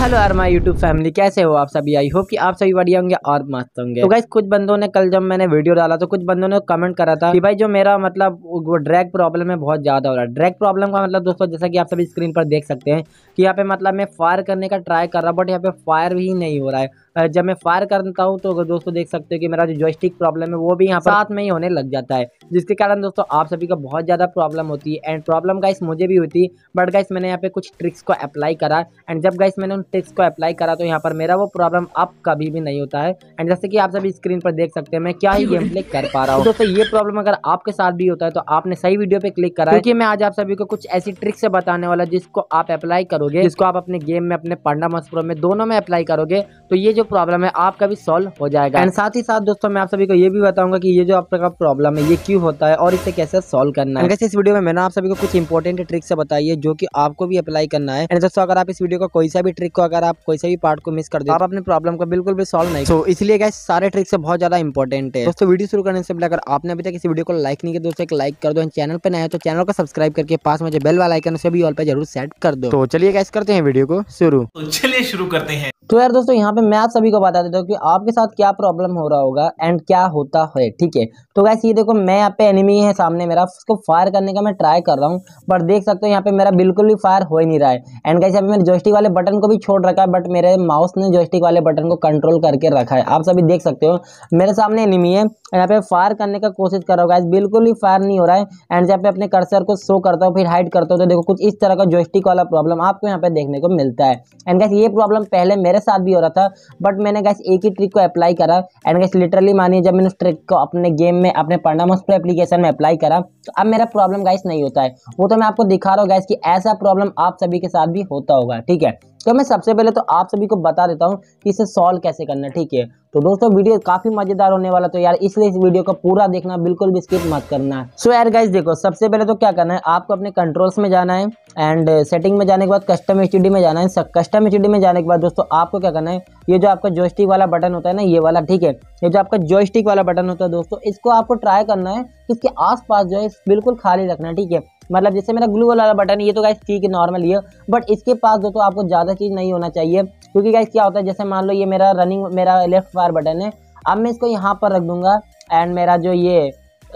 hello आर my YouTube family कैसे हो आप सभी आई होप कि आप सभी बढ़िया होंगे और मस्त होंगे तो गाइस कुछ बंदों ने कल जब मैंने वीडियो डाला तो कुछ बंदों ने कमेंट करा था कि भाई जो मेरा मतलब वो ड्रैग प्रॉब्लम है बहुत ज्यादा हो रहा है ड्रैग प्रॉब्लम का मतलब दोस्तों जैसा कि आप सभी स्क्रीन पर देख सकते हैं कि यहाँ पे मतलब मैं फायर करने का ट्राई कर रहा हूँ बट यहाँ पे फायर भी नहीं हो रहा है जब मैं फायर करता हूँ तो दोस्तों देख सकते हो कि मेरा जो जॉयस्टिक प्रॉब्लम है वो भी यहाँ पर साथ में ही होने लग जाता है जिसके कारण दोस्तों आप सभी का बहुत ज़्यादा प्रॉब्लम होती है एंड प्रॉब्लम गाइस मुझे भी होती है बट गाइस मैंने यहाँ पे कुछ ट्रिक्स को अप्लाई करा एंड जब गाइस मैंने उन टेक्स्ट को अप्लाई करा तो यहाँ पर मेरा वो प्रॉब्लम अब कभी भी नहीं होता है एंड जैसे कि आप सभी स्क्रीन पर देख सकते हैं मैं क्या ही गेम प्ले कर पा रहा हूँ तो दोस्तों ये प्रॉब्लम अगर आपके साथ भी होता है तो आपने सही वीडियो पे क्लिक करा क्योंकि मैं आज आप सभी को कुछ ऐसी ट्रिक्स से बताने वाला जिसको आप अप्लाई करोगे जिसको आप अपने गेम में अपने पांडा मस्प्रो में दोनों में अप्लाई करोगे तो ये जो प्रॉब्लम है आपका भी सॉल्व हो जाएगा एंड साथ ही साथ दोस्तों मैं आप सभी को ये भी बताऊंगा कि ये जो आपका प्रॉब्लम है ये क्यों होता है और इसे कैसे सॉल्व करना है वैसे इस वीडियो में मैंने आप सभी को कुछ इंपॉर्टेंट ट्रिक्स बताई है जो की आपको भी अप्लाई करना है दोस्तों अगर आप इस वीडियो का कोई सा भी ट्रिक को अगर आप कोई से भी पार्ट को मिस कर दे तो आप अपने प्रॉब्लम को बिल्कुल भी सॉल्व नहीं सो इसलिए गैस सारे ट्रिक्स बहुत ज़्यादा इंपॉर्टेंट है दोस्तों वीडियो शुरू करने से पहले अगर आपने अभी तक किसी वीडियो को लाइक नहीं किया तो एक लाइक कर दो चैनल पर नया तो चैनल को सब्सक्राइब करके पास मुझे बेल वाला आइकन से भी ऑल पर जरूर सेट कर दो तो चलिए गैस करते हैं वीडियो को शुरू तो चलिए शुरू करते हैं तो यार दोस्तों यहाँ पे मैं आप सभी को बता देता हूँ कि आपके साथ क्या प्रॉब्लम हो रहा होगा एंड क्या होता है ठीक है तो वैसे ये देखो मैं यहाँ पे एनिमी है सामने मेरा उसको फायर करने का मैं ट्राई कर रहा हूँ पर देख सकते हो यहाँ पे मेरा बिल्कुल भी फायर हो ही नहीं रहा है एंड कैसे यहाँ मैंने जोस्टिक वाले बटन को भी छोड़ रखा है बट मेरे माउस ने जोस्टिक वाले बटन को कंट्रोल करके रखा है आप सभी देख सकते हो मेरे सामने एनिमी है यहाँ पे फायर करने का कोशिश कर रहा हूँ बिल्कुल ही फायर नहीं हो रहा है एंड जहाँ पे अपने कर्सर को शो करता हूँ फिर हाइड करता हूँ तो देखो कुछ इस तरह का जोस्टिक वाला प्रॉब्लम आपको यहाँ पे देखने को मिलता है एंड गैस ये प्रॉब्लम पहले मेरे साथ भी हो रहा था बट मैंने गैस एक ही ट्रिक को अप्लाई करा एंड गैस लिटरली मानिए जब मैंने उस ट्रिक को अपने गेम में अपने पढ़ना प्रो एप्लीकेशन में अप्लाई करा तो अब मेरा प्रॉब्लम गैस नहीं होता है वो तो मैं आपको दिखा रहा हूँ गैस कि ऐसा प्रॉब्लम आप सभी के साथ भी होता होगा ठीक है तो मैं सबसे पहले तो आप सभी को बता देता हूँ कि इसे सॉल्व कैसे करना है ठीक है तो दोस्तों वीडियो काफी मजेदार होने वाला तो यार इसलिए इस वीडियो को पूरा देखना बिल्कुल भी स्किप मत करना है सो यार गाइस देखो सबसे पहले तो क्या करना है आपको अपने कंट्रोल्स में जाना है एंड सेटिंग uh, में जाने के बाद कस्टम एच में जाना है कस्टम एच में जाने के बाद दोस्तों आपको क्या करना है ये जो आपका जोस्टिक वाला बटन होता है ना ये वाला ठीक है ये जो आपका जोस्टिक वाला बटन होता है दोस्तों इसको आपको ट्राई करना है इसके आस जो है बिल्कुल खाली रखना है ठीक है मतलब जैसे मेरा ग्लू वाला बटन ये तो गाइस ठीक है नॉर्मल ही है बट इसके पास दोस्तों आपको ज़्यादा चीज़ नहीं होना चाहिए क्योंकि गाइस क्या होता है जैसे मान लो ये मेरा रनिंग मेरा लेफ्ट फायर बटन है अब मैं इसको यहाँ पर रख दूंगा एंड मेरा जो ये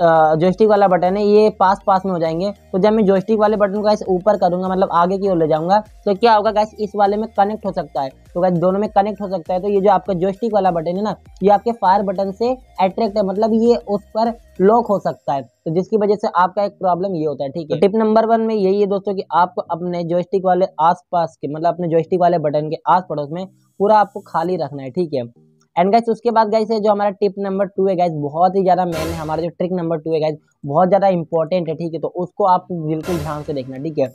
जोस्टिक वाला बटन है ये पास पास में हो जाएंगे तो जब मैं जोस्टिक वाले बटन को गैस ऊपर करूंगा मतलब आगे की ओर ले जाऊंगा तो क्या होगा गैस इस वाले में कनेक्ट हो सकता है तो गैस दोनों में कनेक्ट हो सकता है तो ये जो आपका जोस्टिक वाला बटन है ना ये आपके फायर बटन से अट्रैक्ट है मतलब ये उस पर लॉक हो सकता है तो जिसकी वजह से आपका एक प्रॉब्लम ये होता है ठीक है टिप नंबर वन में यही है दोस्तों की आपको अपने जोस्टिक वाले आस के मतलब अपने जोस्टिक वाले बटन के आस पड़ोस में पूरा आपको खाली रखना है ठीक है एंड गाइस उसके बाद गाइस जो हमारा टिप नंबर टू है गाइस बहुत ही ज़्यादा मेन है हमारा जो ट्रिक नंबर टू है गाइस बहुत ज़्यादा इंपॉर्टेंट है ठीक है तो उसको आप बिल्कुल ध्यान से देखना ठीक है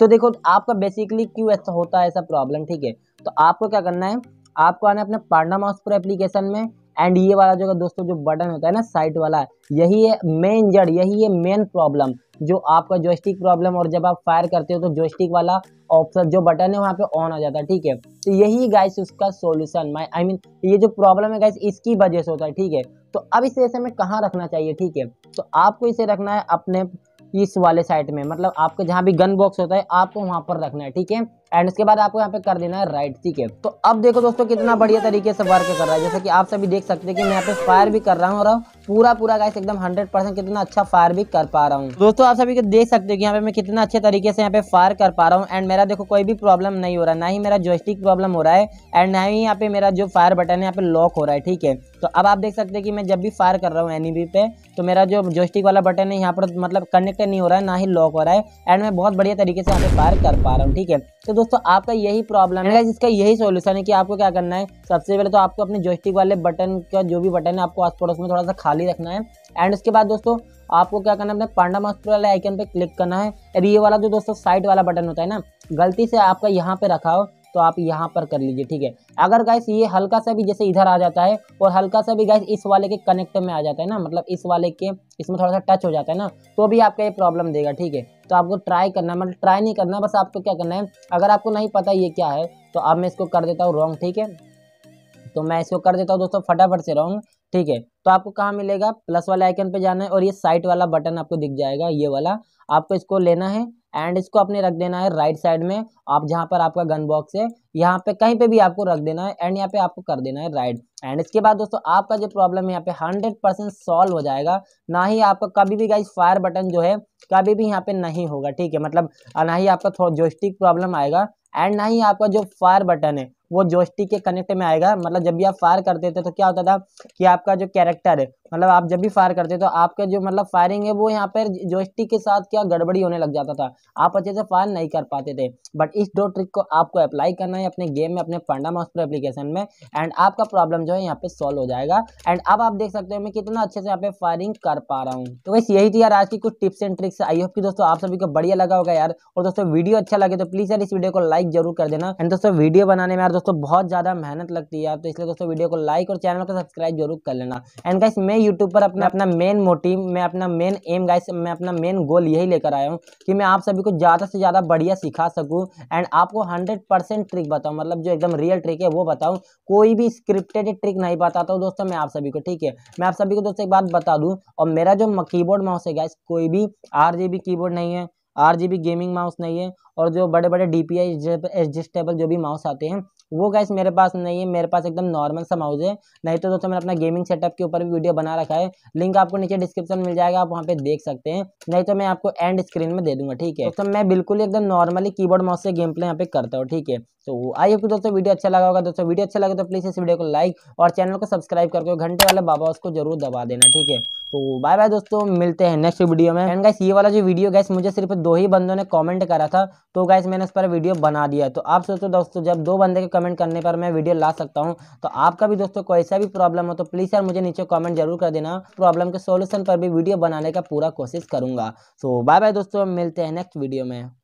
तो देखो आपका बेसिकली क्यों ऐसा होता है ऐसा प्रॉब्लम ठीक है तो आपको क्या करना है आपको आना अपने पांडा माउस प्रो एप्लीकेशन में एंड ये वाला जो दोस्तों जो बटन होता है ना साइड वाला यही है मेन जड़ यही है मेन प्रॉब्लम जो आपका जॉयस्टिक प्रॉब्लम और जब आप फायर करते हो तो जॉयस्टिक वाला ऑप्शन जो बटन है वहाँ पे ऑन हो जाता है ठीक है तो यही गाइस उसका सॉल्यूशन माय आई मीन ये जो प्रॉब्लम है गाइस इसकी वजह से होता है ठीक है तो अब इसे ऐसे में कहाँ रखना चाहिए ठीक है तो आपको इसे रखना है अपने इस वाले साइड में मतलब आपके जहाँ भी गन बॉक्स होता है आपको वहाँ पर रखना है ठीक है एंड उसके बाद आपको यहाँ पे कर देना है राइट ठीक है तो अब देखो दोस्तों कितना बढ़िया तरीके से वर्क कर रहा है जैसे कि आप सभी देख सकते हैं कि मैं यहाँ पे फायर भी कर रहा हूँ और पूरा पूरा गाइस एकदम 100 परसेंट कितना अच्छा फायर भी कर पा रहा हूँ दोस्तों आप सभी देख सकते हो कि यहाँ पे मैं कितना अच्छे तरीके से यहाँ पे फायर कर पा रहा हूँ एंड मेरा देखो कोई भी प्रॉब्लम नहीं हो रहा ना ही मेरा जोस्टिक प्रॉब्लम हो रहा है एंड ना ही यहाँ पे मेरा जो फायर बटन है यहाँ पे लॉक हो रहा है ठीक है तो अब आप देख सकते हैं कि मैं जब भी फायर कर रहा हूँ एनी e पे तो मेरा जो जोस्टिक वाला बटन है यहाँ पर मतलब कनेक्ट नहीं हो रहा है ना ही लॉक हो रहा है एंड मैं बहुत बढ़िया तरीके से यहाँ पे फायर कर पा रहा हूँ ठीक है तो दोस्तों आपका यही प्रॉब्लम है इसका यही सोल्यूशन है कि आपको क्या करना है सबसे पहले तो आपको अपने जोस्टिक वाले बटन का जो भी बटन है आपको आस पड़ोस में थोड़ा सा खाली रखना है एंड उसके बाद दोस्तों आपको क्या करना है अपने पांडा मास्टर वाले आइकन पे क्लिक करना है और ये वाला जो दोस्तों साइड वाला बटन होता है ना गलती से आपका यहाँ पे रखा हो तो आप यहाँ पर कर लीजिए ठीक है अगर गैस ये हल्का सा भी जैसे इधर आ जाता है और हल्का सा भी गैस इस वाले के कनेक्ट में आ जाता है ना मतलब इस वाले के इसमें थोड़ा सा टच हो जाता है ना तो भी आपका ये प्रॉब्लम देगा ठीक है तो आपको ट्राई करना मतलब ट्राई नहीं करना बस आपको क्या करना है अगर आपको नहीं पता ये क्या है तो अब मैं इसको कर देता हूँ रॉन्ग ठीक है तो मैं इसको कर देता हूँ दोस्तों फटाफट से रॉन्ग ठीक है तो आपको कहाँ मिलेगा प्लस वाले आइकन पे जाना है और ये साइट वाला बटन आपको दिख जाएगा ये वाला आपको इसको लेना है एंड इसको आपने रख देना है राइट साइड में आप जहाँ पर आपका गन बॉक्स है यहाँ पे कहीं पे भी आपको रख देना है एंड यहाँ पे आपको कर देना है राइट एंड इसके बाद दोस्तों आपका जो प्रॉब्लम है यहाँ पे हंड्रेड परसेंट सॉल्व हो जाएगा ना ही आपका कभी भी गाइस फायर बटन जो है कभी भी यहाँ पे नहीं होगा ठीक है मतलब ना ही आपका थोड़ा जोस्टिक प्रॉब्लम आएगा एंड ना ही आपका जो फायर बटन है वो जोस्टिक के कनेक्ट में आएगा मतलब जब भी आप फायर करते थे तो क्या होता था कि आपका जो कैरेक्टर है मतलब आप जब भी फायर करते तो आपका जो मतलब फायरिंग है वो यहाँ पर जोस्टिक के साथ क्या गड़बड़ी होने लग जाता था आप अच्छे से फायर नहीं कर पाते थे बट इस दो ट्रिक को आपको अप्लाई करना है अपने गेम में अपने पंडा मास्टर एप्लीकेशन में एंड आपका प्रॉब्लम जो है यहाँ पे सॉल्व हो जाएगा एंड अब आप देख सकते हो मैं कितना अच्छे से यहाँ पे फायरिंग कर पा रहा हूँ तो बस यही थी यार आज की कुछ tips and tricks I hope कि दोस्तों आप सभी को बढ़िया लगा होगा यार और दोस्तों वीडियो अच्छा लगे तो प्लीज़ यार इस वीडियो को लाइक जरूर कर देना एंड दोस्तों वीडियो बनाने में यार दोस्तों बहुत ज़्यादा मेहनत लगती है आप तो इसलिए दोस्तों वीडियो को लाइक और चैनल को सब्सक्राइब जरूर कर लेना एंड गाइस मैं यूट्यूब पर अपना अपना मेन मोटिव मैं अपना मेन एम गाइस मैं अपना मेन गोल यही लेकर आया हूँ कि मैं आप सभी को ज़्यादा से ज़्यादा बढ़िया सिखा सकूँ एंड आपको हंड्रेड ट्रिक बताऊँ मतलब जो एकदम रियल ट्रिक है वो बताऊँ कोई भी स्क्रिप्टेड ट्रिक नहीं बताता हूँ दोस्तों मैं आप सभी को ठीक है मैं आप सभी को दोस्तों एक बात बता दूँ और मेरा जो की बोर्ड माउस है गाइस कोई भी आर कीबोर्ड नहीं है आर गेमिंग माउस नहीं है और जो बड़े बड़े डी पी एडजस्टेबल जो भी माउस आते हैं वो गैस मेरे पास नहीं है मेरे पास एकदम नॉर्मल सा माउस है नहीं तो दोस्तों मैंने अपना गेमिंग सेटअप के ऊपर भी वीडियो बना रखा है लिंक आपको नीचे डिस्क्रिप्शन मिल जाएगा आप वहाँ पे देख सकते हैं नहीं तो मैं आपको एंड स्क्रीन में दे दूंगा ठीक है तो मैं बिल्कुल एकदम नॉर्मली कीबोर्ड माउस से गेम प्ले यहाँ पे करता हूँ ठीक है तो आई होप दोस्तों वीडियो अच्छा लगा होगा दोस्तों वीडियो अच्छा लगे तो प्लीज़ इस वीडियो को लाइक और चैनल को सब्सक्राइब करके घंटे वाले बाबा उसको जरूर दबा देना ठीक है तो बाय बाय दोस्तों मिलते हैं नेक्स्ट वीडियो में एंड गाइस ये वाला जो वीडियो गैस मुझे सिर्फ दो ही बंदों ने कमेंट करा था तो गैस मैंने इस पर वीडियो बना दिया तो आप सोचो दोस्तों जब दो बंदे के कमेंट करने पर मैं वीडियो ला सकता हूँ तो आपका भी दोस्तों कोई सा भी प्रॉब्लम हो तो प्लीज़ यार मुझे नीचे कॉमेंट जरूर कर देना प्रॉब्लम के सोल्यूशन पर भी वीडियो बनाने का पूरा कोशिश करूँगा तो बाय बाय दोस्तों मिलते हैं नेक्स्ट वीडियो में